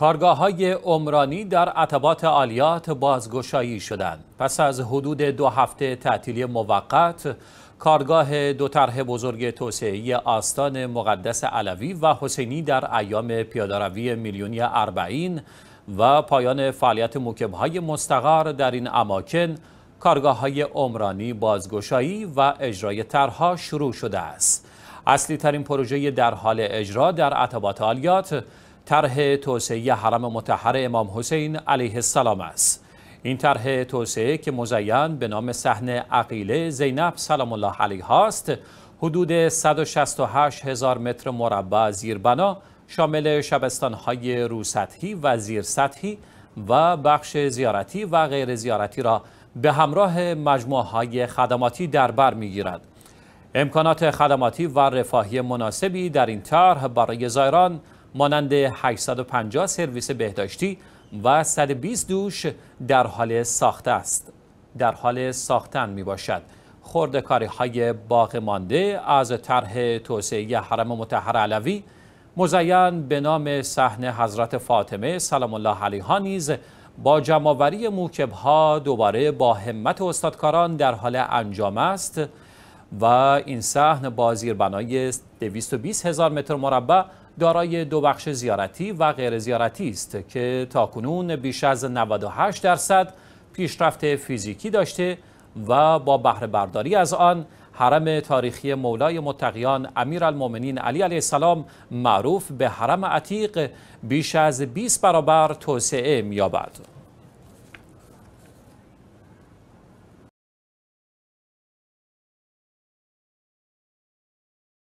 کارگاه های عمرانی در عتبات آلیات بازگشایی شدند. پس از حدود دو هفته تعطیلی موقت کارگاه دو طرح بزرگ توسعه آستان مقدس علوی و حسینی در ایام پیاداروی میلیونی اربعین و پایان فعالیت های مستقر در این اماکن کارگاه های عمرانی بازگشایی و اجرای طرحها شروع شده است. اصلی ترین پروژه در حال اجرا در عتبات آلیات، طرح توسعه حرم متحر امام حسین علیه السلام است این طرح توسعه که مزین به نام صحن عقیله زینب سلام الله علیها است حدود 168 هزار متر مربع زیربنا شامل شبستانهای روسطحی و زیرسطحی و بخش زیارتی و غیر زیارتی را به همراه مجموعه های خدماتی در بر میگیرد امکانات خدماتی و رفاهی مناسبی در این طرح برای زایران مانند 850 سرویس بهداشتی و 120 دوش در حال ساخته است در حال ساختن می باشد خردکاری های باقی مانده از طرح توسعه حرم متحر علوی مزین به نام صحن حضرت فاطمه سلام الله علیها نیز با جمعآوری موکب ها دوباره با همت استادکاران در حال انجام است و این صحن با زیربنای 220 هزار متر مربع دارای دو بخش زیارتی و غیر زیارتی است که تاکنون بیش از 98 درصد پیشرفت فیزیکی داشته و با بهره برداری از آن حرم تاریخی مولای متقیان امیرالمومنین علی علیه السلام معروف به حرم عتیق بیش از 20 برابر توسعه می‌یابد.